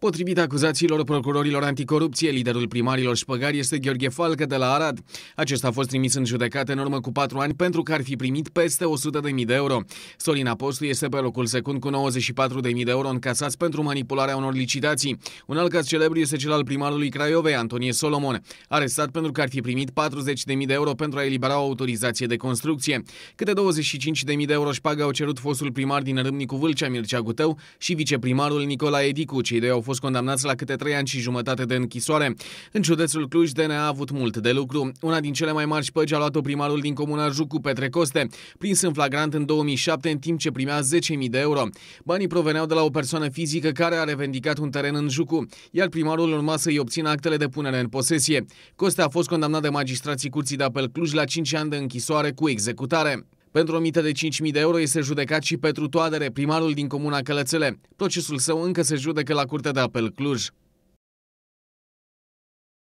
Potrivit acuzațiilor procurorilor anticorupție, liderul primarilor șpăgari este Gheorghe Falcă de la Arad. Acesta a fost trimis în judecată în urmă cu patru ani pentru că ar fi primit peste 100.000 de euro. Sorin Apostu este pe locul secund cu 94.000 de euro încasați pentru manipularea unor licitații. Un alt caz celebru este cel al primarului Craiovei, Antonie Solomon, arestat pentru că ar fi primit 40.000 de euro pentru a elibera o autorizație de construcție. Câte 25.000 de euro șpagă au cerut fostul primar din Râmnicu Vâlcea, Mircea Guteu și viceprimarul Nicolae Edicu. Cei doi au fost fost condamnați la câte trei ani și jumătate de închisoare. În județul Cluj, DNA a avut mult de lucru. Una din cele mai mari păgi a luat-o primarul din comuna Jucu, Petre Coste, prins în flagrant în 2007, în timp ce primea 10.000 de euro. Banii proveneau de la o persoană fizică care a revendicat un teren în Jucu, iar primarul urma să-i obțină actele de punere în posesie. Coste a fost condamnat de magistrații Curții de Apel Cluj la 5 ani de închisoare cu executare. Pentru o mită de 5.000 de euro este judecat și Petru Toadere, primarul din comuna Călățele. Procesul său încă se judecă la Curtea de Apel Cluj.